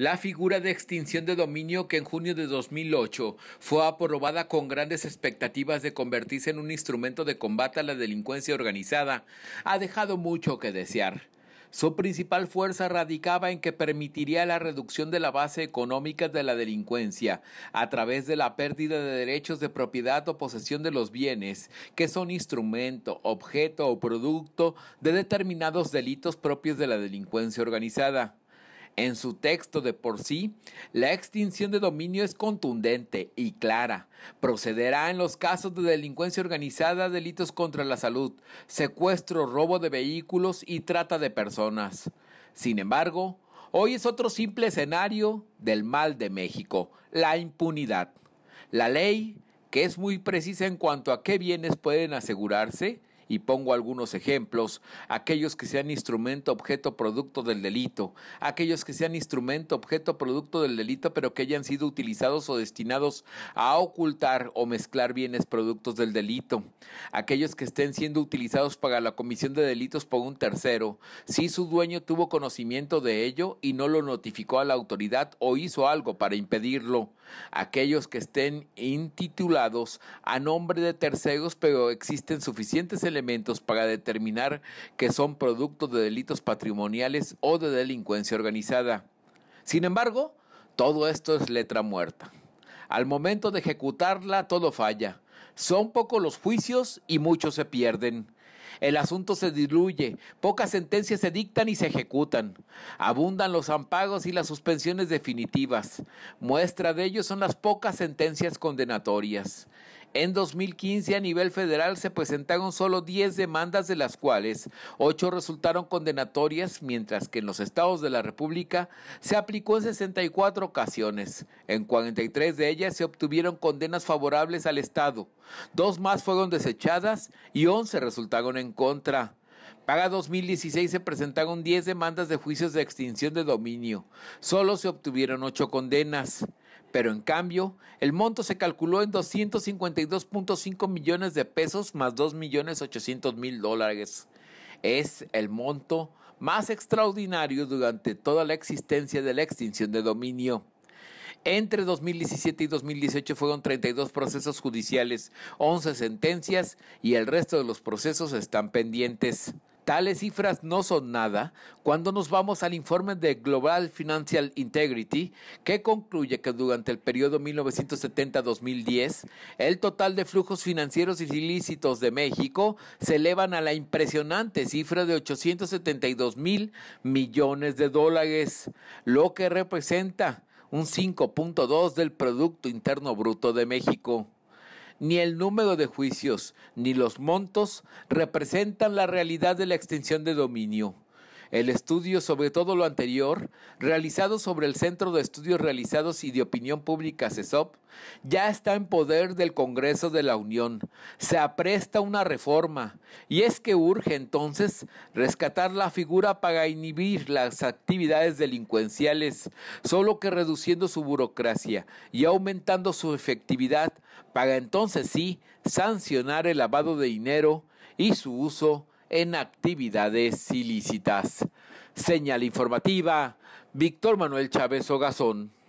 La figura de extinción de dominio que en junio de 2008 fue aprobada con grandes expectativas de convertirse en un instrumento de combate a la delincuencia organizada ha dejado mucho que desear. Su principal fuerza radicaba en que permitiría la reducción de la base económica de la delincuencia a través de la pérdida de derechos de propiedad o posesión de los bienes, que son instrumento, objeto o producto de determinados delitos propios de la delincuencia organizada. En su texto de por sí, la extinción de dominio es contundente y clara. Procederá en los casos de delincuencia organizada, delitos contra la salud, secuestro, robo de vehículos y trata de personas. Sin embargo, hoy es otro simple escenario del mal de México, la impunidad. La ley, que es muy precisa en cuanto a qué bienes pueden asegurarse, y pongo algunos ejemplos, aquellos que sean instrumento, objeto, producto del delito, aquellos que sean instrumento, objeto, producto del delito, pero que hayan sido utilizados o destinados a ocultar o mezclar bienes productos del delito, aquellos que estén siendo utilizados para la comisión de delitos por un tercero, si su dueño tuvo conocimiento de ello y no lo notificó a la autoridad o hizo algo para impedirlo, aquellos que estén intitulados a nombre de terceros, pero existen suficientes elementos para determinar que son productos de delitos patrimoniales o de delincuencia organizada. Sin embargo, todo esto es letra muerta. Al momento de ejecutarla, todo falla. Son pocos los juicios y muchos se pierden. El asunto se diluye, pocas sentencias se dictan y se ejecutan. Abundan los ampagos y las suspensiones definitivas. Muestra de ello son las pocas sentencias condenatorias. En 2015 a nivel federal se presentaron solo 10 demandas de las cuales 8 resultaron condenatorias, mientras que en los estados de la República se aplicó en 64 ocasiones. En 43 de ellas se obtuvieron condenas favorables al estado. Dos más fueron desechadas y 11 resultaron en contra. Para 2016 se presentaron 10 demandas de juicios de extinción de dominio. Solo se obtuvieron 8 condenas. Pero en cambio, el monto se calculó en 252.5 millones de pesos más 2 millones 800 mil dólares. Es el monto más extraordinario durante toda la existencia de la extinción de dominio. Entre 2017 y 2018 fueron 32 procesos judiciales, 11 sentencias y el resto de los procesos están pendientes. Tales cifras no son nada cuando nos vamos al informe de Global Financial Integrity, que concluye que durante el periodo 1970-2010, el total de flujos financieros ilícitos de México se elevan a la impresionante cifra de 872 mil millones de dólares, lo que representa un 5.2 del Producto Interno Bruto de México ni el número de juicios, ni los montos representan la realidad de la extensión de dominio. El estudio sobre todo lo anterior, realizado sobre el Centro de Estudios Realizados y de Opinión Pública CESOP, ya está en poder del Congreso de la Unión. Se apresta una reforma y es que urge entonces rescatar la figura para inhibir las actividades delincuenciales, solo que reduciendo su burocracia y aumentando su efectividad para entonces sí sancionar el lavado de dinero y su uso en actividades ilícitas. Señal informativa, Víctor Manuel Chávez Ogazón.